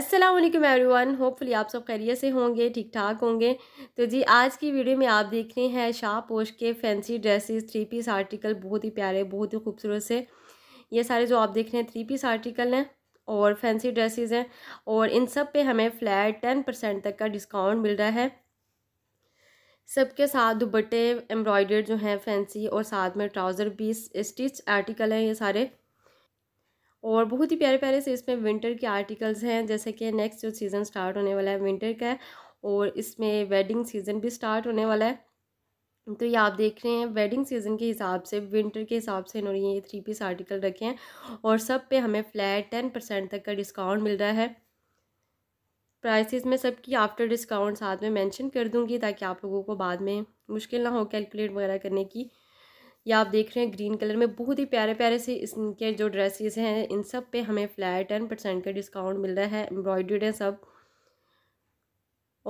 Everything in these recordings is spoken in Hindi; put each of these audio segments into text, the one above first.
अस्सलाम वालेकुम एवरीवन होपफुली आप सब खैरियत से होंगे ठीक ठाक होंगे तो जी आज की वीडियो में आप देख रहे हैं शाहपोश के fancy dresses three piece article बहुत ही प्यारे बहुत ही खूबसूरत से ये सारे जो आप देख रहे हैं थ्री पीस आर्टिकल हैं और फैंसी ड्रेसेस हैं और इन सब पे हमें फ्लैट टेन परसेंट तक का डिस्काउंट मिल रहा है सबके साथ दुपट्टे एम्ब्रॉयडर्ड जो हैं फैंसी और साथ में ट्राउज़र भी स्टिच आर्टिकल हैं ये सारे और बहुत ही प्यारे प्यारे से इसमें विंटर के आर्टिकल्स हैं जैसे कि नेक्स्ट जो सीज़न स्टार्ट होने वाला है विंटर का है और इसमें वेडिंग सीज़न भी स्टार्ट होने वाला है तो ये आप देख रहे हैं वेडिंग सीज़न के हिसाब से विंटर के हिसाब से इन्होंने ये थ्री पीस आर्टिकल रखे हैं और सब पे हमें फ्लैट टेन परसेंट तक का डिस्काउंट मिल रहा है प्राइसेस में सबकी आफ्टर डिस्काउंट साथ में मेंशन कर दूंगी ताकि आप लोगों को बाद में मुश्किल ना हो कैलकुलेट वगैरह करने की या आप देख रहे हैं ग्रीन कलर में बहुत ही प्यारे प्यारे से इनके जो ड्रेसेस हैं इन सब पे हमें फ्लैट टेन परसेंट का डिस्काउंट मिल रहा है एम्ब्रॉयड्रीड है सब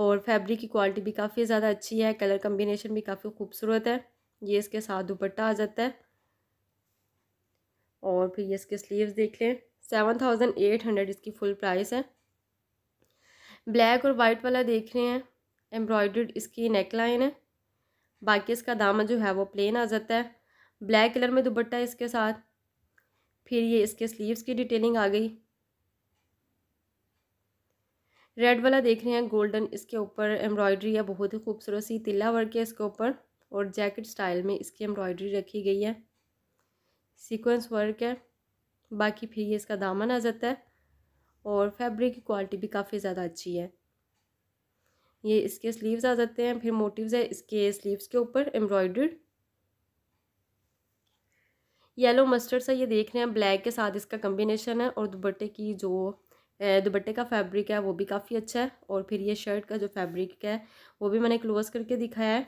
और फैब्रिक की क्वालिटी भी काफ़ी ज़्यादा अच्छी है कलर कम्बिनेशन भी काफ़ी खूबसूरत है ये इसके साथ दुपट्टा आ जाता है और फिर ये इसके स्लीव्स देख लें सेवन थाउजेंड एट हंड्रेड इसकी फुल प्राइस है ब्लैक और वाइट वाला देख रहे हैं एम्ब्रॉयड्रीड इसकी नेकलाइन है बाकी इसका दामा जो है वो प्लेन आ जाता है ब्लैक कलर में दुपट्टा इसके साथ फिर ये इसके स्लीव्स की डिटेलिंग आ गई रेड वाला देख रहे हैं गोल्डन इसके ऊपर एम्ब्रॉयडरी है बहुत ही खूबसूरत सी तिल्ला वर्क है इसके ऊपर और जैकेट स्टाइल में इसकी एम्ब्रॉयडरी रखी गई है सीक्वेंस वर्क है बाकी फिर ये इसका दामन आ जाता है और फैब्रिक की क्वालिटी भी काफ़ी ज़्यादा अच्छी है ये इसके स्लीव्स आ जाते हैं फिर मोटिव्स है इसके स्लीव्स के ऊपर एम्ब्रॉयड्रेड येलो मस्टर्ड सा ये देख रहे हैं ब्लैक के साथ इसका कम्बिनेशन है और दुपट्टे की जो दुपट्टे का फैब्रिक है वो भी काफ़ी अच्छा है और फिर ये शर्ट का जो फैब्रिक है वो भी मैंने क्लोज करके दिखाया है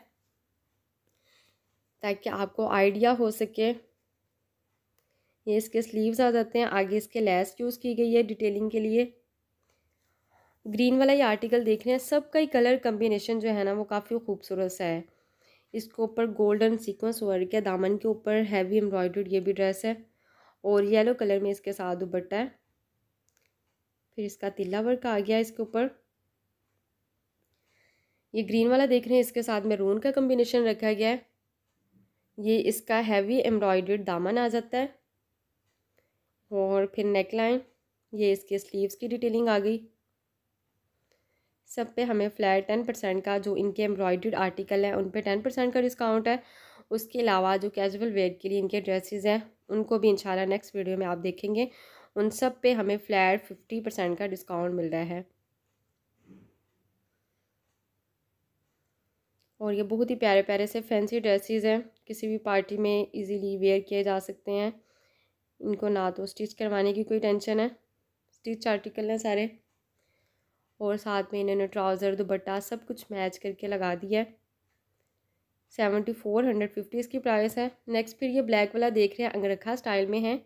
ताकि आपको आइडिया हो सके ये इसके स्लीव्स आ जाते हैं आगे इसके लेस यूज़ की गई है डिटेलिंग के लिए ग्रीन वाला ये आर्टिकल देख रहे हैं सबका ही कलर कम्बिनेशन जो है ना वो काफ़ी खूबसूरत सा है इसके ऊपर गोल्डन सीक्वेंस वर्क है दामन के ऊपर हैवी एम्ब्रॉयड ये भी ड्रेस है और येलो कलर में इसके साथ दुपट्टा है फिर इसका तिल्ला वर्क आ गया इसके ऊपर ये ग्रीन वाला देख रहे हैं इसके साथ में रून का कम्बिनेशन रखा गया है ये इसका हैवी एम्ब्रॉयड दामन आ जाता है और फिर नेकलाइन ये इसके स्लीव्स की डिटेलिंग आ गई सब पे हमें फ्लैट टेन परसेंट का जो इनके एम्ब्रॉयड आर्टिकल है उन पर टेन परसेंट का डिस्काउंट है उसके अलावा जो कैजुअल वेयर के लिए इनके ड्रेसेस हैं उनको भी इंशाल्लाह नेक्स्ट वीडियो में आप देखेंगे उन सब पे हमें फ्लैट फिफ्टी परसेंट का डिस्काउंट मिल रहा है और ये बहुत ही प्यारे प्यारे से फैंसी ड्रेसेस हैं किसी भी पार्टी में ईज़िली वेयर किए जा सकते हैं इनको ना तो स्टिच करवाने की कोई टेंशन है स्टिच आर्टिकल हैं सारे और साथ में इन्होंने ट्राउज़र दुपट्टा सब कुछ मैच करके लगा दिया है सेवेंटी फोर हंड्रेड फिफ्टी इसकी प्राइस है नेक्स्ट फिर ये ब्लैक वाला देख रहे हैं अंगरखा स्टाइल में है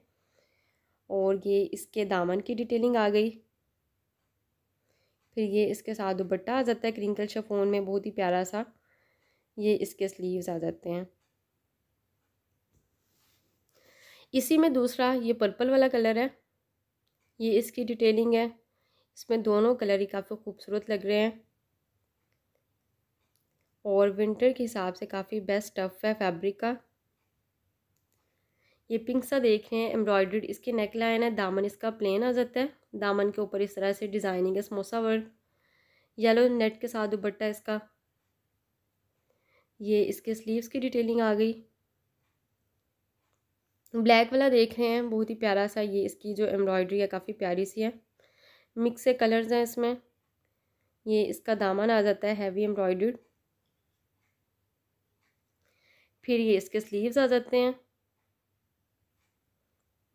और ये इसके दामन की डिटेलिंग आ गई फिर ये इसके साथ दुपट्टा आ जाता है क्रिंकल शफोन में बहुत ही प्यारा सा ये इसके स्लीव्स आ जाते हैं इसी में दूसरा ये पर्पल वाला कलर है ये इसकी डिटेलिंग है इसमें दोनों कलर ही काफ़ी खूबसूरत लग रहे हैं और विंटर के हिसाब से काफ़ी बेस्ट टफ है फैब्रिक का ये पिंक सा देख रहे हैं एम्ब्रॉयड्रीड इसकी नेक लाइन है दामन इसका प्लेन आ जाता है दामन के ऊपर इस तरह से डिज़ाइनिंग है समोसा वर्क येलो नेट के साथ दुपट्टा इसका ये इसके स्लीव्स की डिटेलिंग आ गई ब्लैक वाला देख रहे हैं बहुत ही प्यारा सा ये इसकी जो एम्ब्रॉयड्री है काफ़ी प्यारी सी है मिक्स से कलर्स हैं इसमें ये इसका दामन आ जाता है हैवी एम्ब्रॉयड फिर ये इसके स्लीव्स आ जाते हैं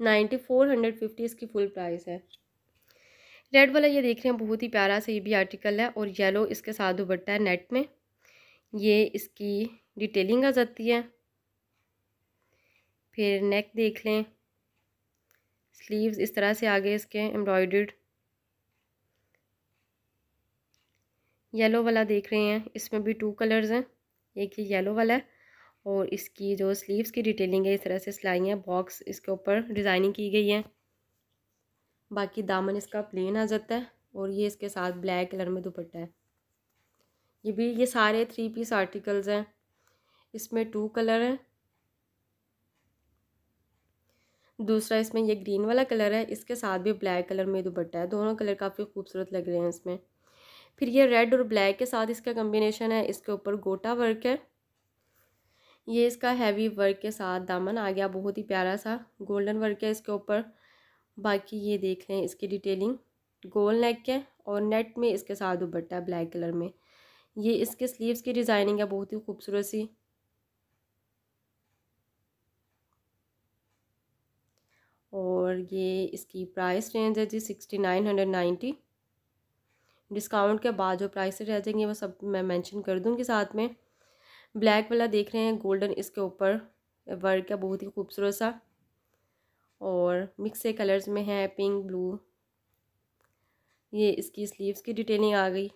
नाइन्टी फोर हंड्रेड फिफ्टी इसकी फुल प्राइस है रेड वाला ये देख रहे हैं बहुत ही प्यारा सा ये भी आर्टिकल है और येलो इसके साथ दुपट्टा है नेट में ये इसकी डिटेलिंग आ जाती है फिर नेक देख लें स्लीव्स इस तरह से आगे इसके एम्ब्रॉयड येलो वाला देख रहे हैं इसमें भी टू कलर्स हैं एक ये येलो वाला है और इसकी जो स्लीव्स की डिटेलिंग है इस तरह से सिलाई है बॉक्स इसके ऊपर डिज़ाइनिंग की गई है बाकी दामन इसका प्लेन आ जाता है और ये इसके साथ ब्लैक कलर में दुपट्टा है ये भी ये सारे थ्री पीस आर्टिकल्स हैं इसमें टू कलर हैं दूसरा इसमें ये ग्रीन वाला कलर है इसके साथ भी ब्लैक कलर में दुपट्टा है दोनों कलर काफ़ी खूबसूरत लग रहे हैं इसमें फिर ये रेड और ब्लैक के साथ इसका कम्बिनेशन है इसके ऊपर गोटा वर्क है ये इसका हैवी वर्क के साथ दामन आ गया बहुत ही प्यारा सा गोल्डन वर्क है इसके ऊपर बाकी ये देख लें इसकी डिटेलिंग गोल नेक है और नेट में इसके साथ दुपट्टा है ब्लैक कलर में ये इसके स्लीव्स की डिज़ाइनिंग है बहुत ही खूबसूरत सी और ये इसकी प्राइस रेंज है जी sixty nine hundred ninety discount के बाद जो प्राइस रह जाएंगे वो सब मैं मेंशन कर दूँगी साथ में ब्लैक वाला देख रहे हैं गोल्डन इसके ऊपर वर्क है बहुत ही खूबसूरत सा और मिक्स से कलर्स में है पिंक ब्लू ये इसकी स्लीव्स की डिटेलिंग आ गई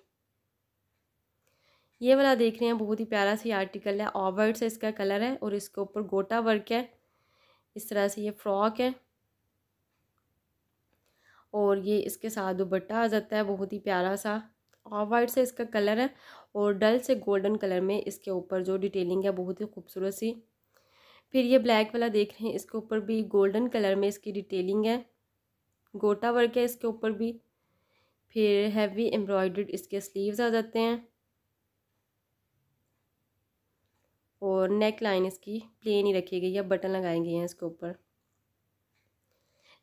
ये वाला देख रहे हैं बहुत ही प्यारा सा आर्टिकल है ऑवर्ड से इसका कलर है और इसके ऊपर गोटा वर्क है इस तरह से ये फ्रॉक है और ये इसके साथ दुबट्टा आ जाता है बहुत ही प्यारा सा ऑफ वाइट से इसका कलर है और डल से गोल्डन कलर में इसके ऊपर जो डिटेलिंग है बहुत ही खूबसूरत सी फिर ये ब्लैक वाला देख रहे हैं इसके ऊपर भी गोल्डन कलर में इसकी डिटेलिंग है गोटा वर्क है इसके ऊपर भी फिर हैवी एम्ब्रॉयड्रेड इसके स्लीव्स आ जाते हैं और नेक लाइन इसकी प्लेन ही रखी गई है बटन लगाए गए हैं इसके ऊपर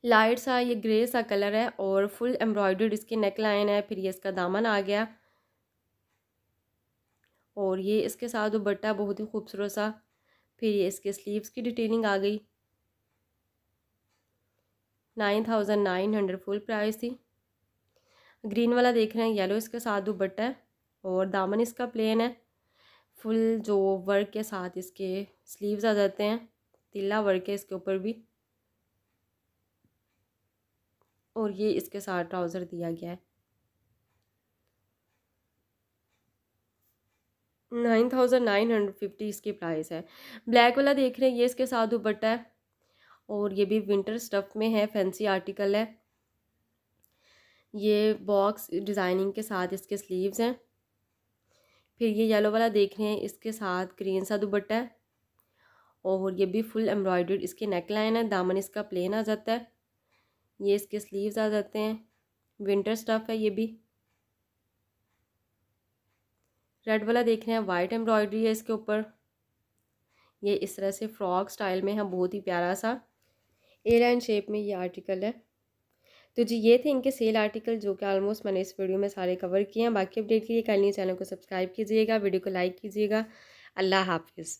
लाइट सा ये ग्रे सा कलर है और फुल एम्ब्रॉयडर्ड इसकी नेक लाइन है फिर ये इसका दामन आ गया और ये इसके साथ बट्टा बहुत ही खूबसूरत सा फिर ये इसके स्लीव्स की डिटेलिंग आ गई nine thousand nine hundred full price थी ग्रीन वाला देख रहे हैं येलो इसके साथ बट्टा है और दामन इसका प्लेन है फुल जो वर्क के साथ इसके स्लीव्स आ जाते हैं तिल्ला वर्क है इसके ऊपर भी और ये इसके साथ ट्राउज़र दिया गया है nine thousand nine hundred fifty इसकी प्राइस है ब्लैक वाला देख रहे हैं ये इसके साथ दुपट्टा है और ये भी विंटर स्टफ़ में है फैंसी आर्टिकल है ये बॉक्स डिज़ाइनिंग के साथ इसके स्लीव्स हैं फिर ये येलो वाला देख रहे हैं इसके साथ ग्रीन सा दुपट्टा है और ये भी फुल एम्ब्रॉयड्रीड इसकी नेक लाइन है दामन इसका प्लेन आ जाता है ये इसके स्लीव्स आ जाते हैं विंटर स्टफ़ है ये भी रेड वाला देख रहे हैं वाइट एम्ब्रॉयडरी है इसके ऊपर ये इस तरह से फ्रॉक स्टाइल में है बहुत ही प्यारा सा ए लाइन शेप में ये आर्टिकल है तो जी ये थे इनके सेल आर्टिकल जो कि ऑलमोस्ट मैंने इस वीडियो में सारे कवर किए हैं बाकी अपडेट के लिए कल नहीं चैनल को सब्सक्राइब कीजिएगा वीडियो को लाइक कीजिएगा अल्लाह हाफिज़